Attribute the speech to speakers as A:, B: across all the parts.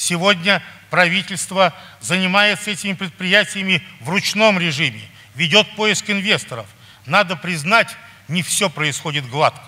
A: Сегодня правительство занимается этими предприятиями в ручном режиме, ведет поиск инвесторов. Надо признать, не все происходит гладко.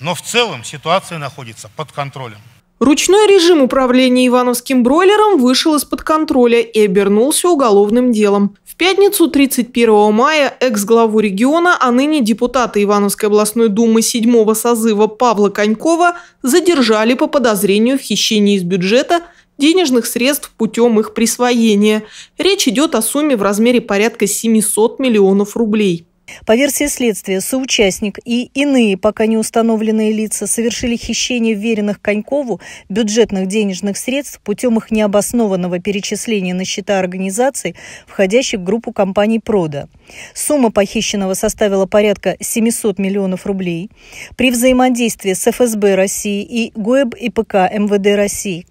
A: Но в целом ситуация находится под контролем.
B: Ручной режим управления Ивановским бройлером вышел из-под контроля и обернулся уголовным делом. В пятницу 31 мая экс-главу региона, а ныне депутата Ивановской областной думы 7 созыва Павла Конькова задержали по подозрению в хищении из бюджета – денежных средств путем их присвоения. Речь идет о сумме в размере порядка 700 миллионов рублей.
C: По версии следствия, соучастник и иные пока не установленные лица совершили хищение вверенных Конькову бюджетных денежных средств путем их необоснованного перечисления на счета организаций, входящих в группу компаний «Прода». Сумма похищенного составила порядка 700 миллионов рублей. При взаимодействии с ФСБ России и ГОЭБ ИПК МВД России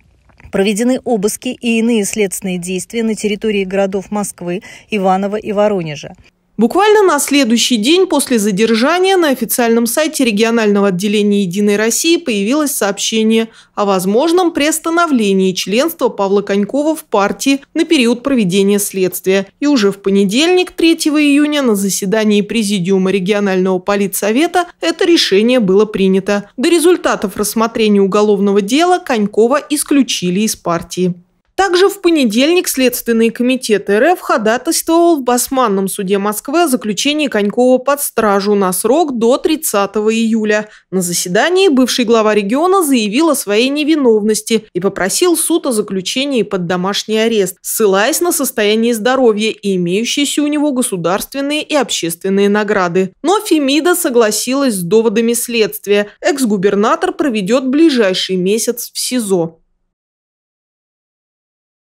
C: Проведены обыски и иные следственные действия на территории городов Москвы, Иваново и Воронежа.
B: Буквально на следующий день после задержания на официальном сайте регионального отделения «Единой России» появилось сообщение о возможном приостановлении членства Павла Конькова в партии на период проведения следствия. И уже в понедельник, 3 июня, на заседании Президиума регионального политсовета это решение было принято. До результатов рассмотрения уголовного дела Конькова исключили из партии. Также в понедельник Следственный комитет РФ ходатайствовал в Басманном суде Москвы о заключении Конькова под стражу на срок до 30 июля. На заседании бывший глава региона заявил о своей невиновности и попросил суд о заключении под домашний арест, ссылаясь на состояние здоровья и имеющиеся у него государственные и общественные награды. Но Фемида согласилась с доводами следствия. Экс-губернатор проведет ближайший месяц в СИЗО.